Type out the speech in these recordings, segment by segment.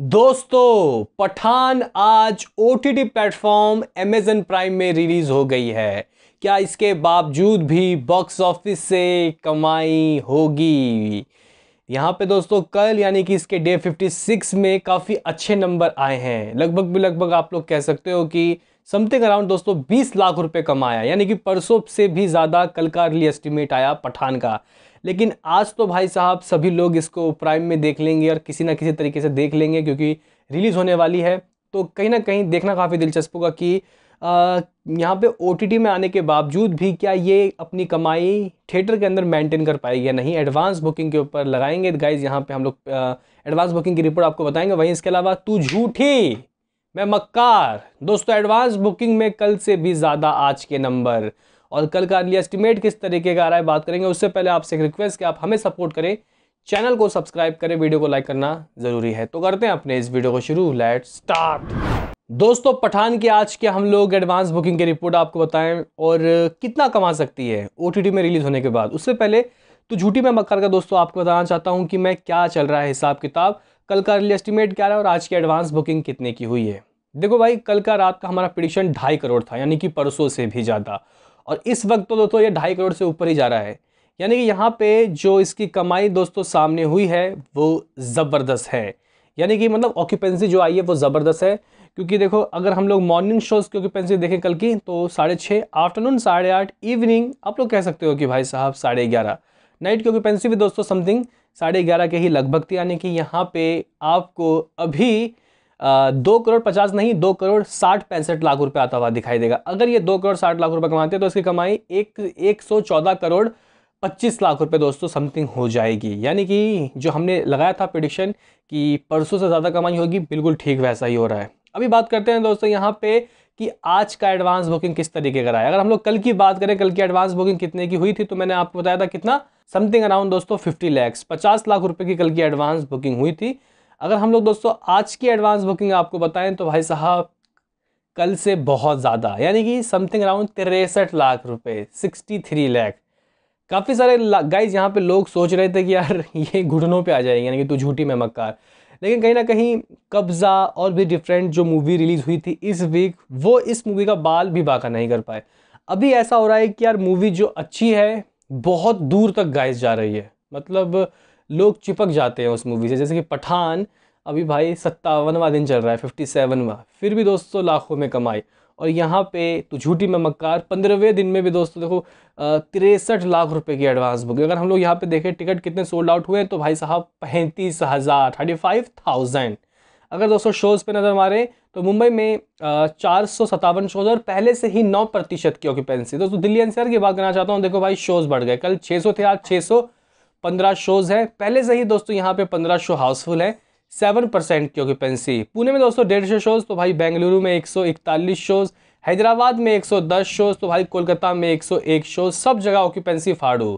दोस्तों पठान आज O T T platform Amazon Prime में रिलीज़ हो गई है क्या इसके बावजूद भी बॉक्स ऑफिस से कमाई होगी यहाँ पे दोस्तों कल यानी कि इसके डे 56 में काफ़ी अच्छे नंबर आए हैं लगभग भी लगभग आप लोग कह सकते हो कि समथिंग अराउंड दोस्तों 20 लाख रुपए कमाया यानी कि परसों से भी ज़्यादा कल का अर्ली एस्टिमेट आया पठान का लेकिन आज तो भाई साहब सभी लोग इसको प्राइम में देख लेंगे और किसी ना किसी तरीके से देख लेंगे क्योंकि रिलीज़ होने वाली है तो कहीं ना कहीं देखना काफ़ी दिलचस्प होगा कि यहाँ पे ओ में आने के बावजूद भी क्या ये अपनी कमाई थिएटर के अंदर मेंटेन कर पाएगी या नहीं एडवांस बुकिंग के ऊपर लगाएंगे गाइज यहाँ पे हम लोग एडवांस बुकिंग की रिपोर्ट आपको बताएंगे वहीं इसके अलावा तू झूठी मैं मक्कार दोस्तों एडवांस बुकिंग में कल से भी ज़्यादा आज के नंबर और कल का अर्ली एस्टिमेट किस तरीके का आ रहा है बात करेंगे उससे पहले आपसे एक रिक्वेस्ट कि आप हमें सपोर्ट करें चैनल को सब्सक्राइब करें वीडियो को लाइक करना ज़रूरी है तो करते हैं अपने इस वीडियो को शुरू लेट स्टार्ट दोस्तों पठान की आज के हम लोग एडवांस बुकिंग की रिपोर्ट आपको बताएं और कितना कमा सकती है ओ में रिलीज़ होने के बाद उससे पहले तो झूठी मैं मक्कार का दोस्तों आपको बताना चाहता हूँ कि मैं क्या चल रहा है हिसाब किताब कल का अर्ली एस्टिमेट क्या रहा है और आज की एडवांस बुकिंग कितने की हुई है देखो भाई कल का रात का हमारा प्रिडिक्शन ढाई करोड़ था यानी कि परसों से भी ज़्यादा और इस वक्त तो दोस्तों ये ढाई करोड़ से ऊपर ही जा रहा है यानी कि यहाँ पे जो इसकी कमाई दोस्तों सामने हुई है वो ज़बरदस्त है यानी कि मतलब ऑक्यूपेंसी जो आई है वो ज़बरदस्त है क्योंकि देखो अगर हम लोग मॉर्निंग शोज़ की ऑक्यूपेंसी देखें कल की तो साढ़े छः आफ्टरनून साढ़े आठ इवनिंग आप लोग कह सकते हो कि भाई साहब साढ़े ग्यारह नाइट की ऑक्यूपेंसी भी दोस्तों समथिंग साढ़े ग्यारह के ही लगभग थी यानी कि यहाँ पे आपको अभी आ, दो करोड़ पचास नहीं दो करोड़ साठ पैंसठ लाख रुपए आता हुआ दिखाई देगा अगर ये दो करोड़ साठ लाख रुपए कमाते हैं तो इसकी कमाई एक एक सौ चौदह करोड़ पच्चीस लाख रुपए दोस्तों समथिंग हो जाएगी यानी कि जो हमने लगाया था प्रडिक्शन कि परसों से ज़्यादा कमाई होगी बिल्कुल ठीक वैसा ही हो रहा है अभी बात करते हैं दोस्तों यहाँ पे कि आज का एडवांस बुकिंग किस तरीके का रहा है अगर हम लोग कल की बात करें कल की एडवांस बुकिंग कितने की हुई थी तो मैंने आपको बताया था कितना समथिंग अराउंड दोस्तों फिफ्टी लैक्स पचास लाख रुपए की कल की एडवांस बुकिंग हुई थी अगर हम लोग दोस्तों आज की एडवांस बुकिंग आपको बताएं तो भाई साहब कल से बहुत ज़्यादा यानी कि समथिंग अराउंड तिरसठ लाख रुपए सिक्सटी थ्री लैख काफ़ी सारे गाइज यहाँ पे लोग सोच रहे थे कि यार ये घुटनों पे आ जाएंगे यानी कि तू झूठी में मक्कार लेकिन कहीं ना कहीं कब्ज़ा और भी डिफरेंट जो मूवी रिलीज़ हुई थी इस वीक वो इस मूवी का बाल भी बाका नहीं कर पाए अभी ऐसा हो रहा है कि यार मूवी जो अच्छी है बहुत दूर तक गाइस जा रही है मतलब लोग चिपक जाते हैं उस मूवी से जैसे कि पठान अभी भाई सत्तावनवा दिन चल रहा है फिफ्टी सेवनवा फिर भी दोस्तों लाखों में कमाई और यहाँ पे तो झूठी में मक्कार पंद्रहवें दिन में भी दोस्तों देखो तिरसठ लाख रुपए की एडवांस बुकिंग अगर हम लोग यहाँ पे देखें टिकट कितने सोल्ड आउट हुए हैं तो भाई साहब पैंतीस हज़ार थर्टी फाइव थाउजेंड अगर दोस्तों शोज़ पे नज़र मारें तो मुंबई में चार सौ सतावन शोज़ और पहले से ही नौ प्रतिशत की ऑक्यूपेंसी दोस्तों दिल्ली एनसीआर की बात करना चाहता हूँ देखो भाई शोज़ बढ़ गए कल छः सौ थे आज छः सौ पंद्रह शोज़ हैं पहले से ही दोस्तों यहाँ पे पंद्रह शो हाउसफुल हैं सेवन परसेंट की ऑक्यूपेंसी पुणे में दोस्तों डेढ़ सौ शोज़ तो भाई बेंगलुरु में एक सौ इकतालीस शोज़ हैदराबाद में एक सौ दस शोज़ तो भाई कोलकाता में एक सौ एक शोज़ सब जगह ऑक्यूपेंसी फाड़ू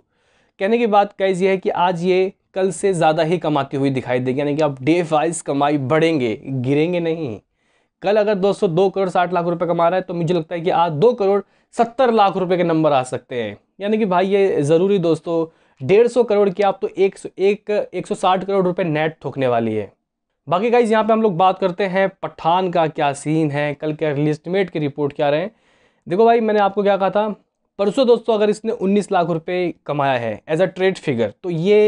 कहने की बात कैज ये है कि आज ये कल से ज़्यादा ही कमाती हुई दिखाई देगी यानी कि आप डे वाइज कमाई बढ़ेंगे गिरेंगे नहीं कल अगर सौ दो करोड़ साठ लाख रुपए कमा रहा है तो मुझे लगता है कि आज दो करोड़ सत्तर लाख रुपए के नंबर आ सकते हैं यानी कि भाई ये ज़रूरी दोस्तों डेढ़ सौ करोड़ की आप तो एक सौ एक एक सौ साठ करोड़ रुपए नेट ठोकने वाली है बाकी गाइज यहाँ पर हम लोग बात करते हैं पठान का क्या सीन है कल के अर्ली एस्टिमेट की रिपोर्ट क्या रहे देखो भाई मैंने आपको क्या कहा था परसों दोस्तों अगर इसने 19 लाख रुपए कमाया है एज अ ट्रेड फिगर तो ये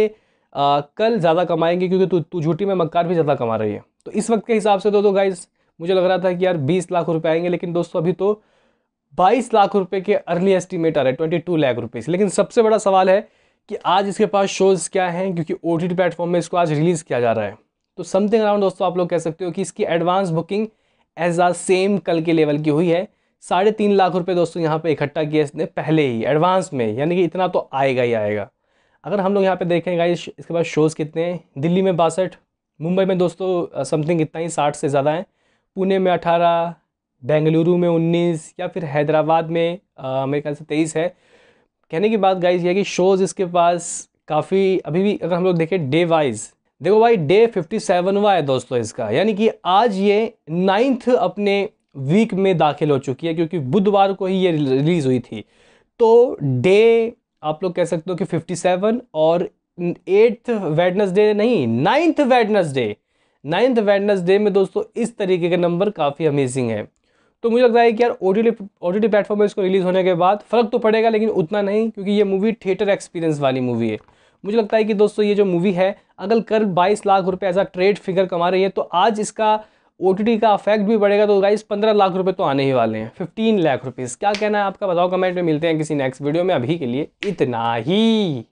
आ, कल ज़्यादा कमाएंगे क्योंकि तू तू झूठी में मक्कार भी ज़्यादा कमा रही है तो इस वक्त के हिसाब से तो, तो गाइज मुझे लग रहा था कि यार बीस लाख रुपये आएंगे लेकिन दोस्तों अभी तो बाईस लाख रुपये के अर्ली एस्टिमेट आ रहे हैं ट्वेंटी टू लाख रुपये लेकिन सबसे बड़ा सवाल है कि आज इसके पास शोज़ क्या हैं क्योंकि ओ टी प्लेटफॉर्म में इसको आज रिलीज़ किया जा रहा है तो समथिंग अराउंड दोस्तों आप लोग कह सकते हो कि इसकी advance booking as a same कल के लेवल की हुई है साढ़े तीन लाख रुपए दोस्तों यहाँ पे इकट्ठा किया इसने पहले ही एडवांस में यानी कि इतना तो आएगा ही आएगा अगर हम लोग यहाँ पे देखें गाइस इसके बाद शोज़ कितने हैं दिल्ली में बासठ मुंबई में दोस्तों समथिंग इतना ही साठ से ज़्यादा हैं पुणे में अठारह बेंगलुरु में उन्नीस या फिर हैदराबाद में आ, मेरे ख्याल से तेईस है कहने की बात गाइज यह कि शोज़ इसके पास काफ़ी अभी भी अगर हम लोग देखें डे वाइज देखो भाई डे फिफ्टी सेवनवा है दोस्तों इसका यानी कि आज ये नाइन्थ अपने वीक में दाखिल हो चुकी है क्योंकि बुधवार को ही ये रिलीज़ हुई थी तो डे आप लोग कह सकते हो कि फिफ्टी सेवन और एट्थ वेडनसडे नहीं नाइन्थ वेडनसडे नाइन्थ वेडनसडे में दोस्तों इस तरीके का नंबर काफ़ी अमेजिंग है तो मुझे लगता है कि यार टी टी प्लेटफॉर्म में इसको रिलीज़ होने के बाद फ़र्क तो पड़ेगा लेकिन उतना नहीं क्योंकि ये मूवी थिएटर एक्सपीरियंस वाली मूवी है मुझे लगता है कि दोस्तों ये जो मूवी है अगर कल 22 लाख रुपए ऐसा ट्रेड फिगर कमा रही है तो आज इसका ओ का अफेक्ट भी बढ़ेगा तो गाइस पंद्रह लाख रुपए तो आने ही वाले हैं फिफ्टीन लाख रुपीज़ क्या कहना है आपका बताओ कमेंट में मिलते हैं किसी नेक्स्ट वीडियो में अभी के लिए इतना ही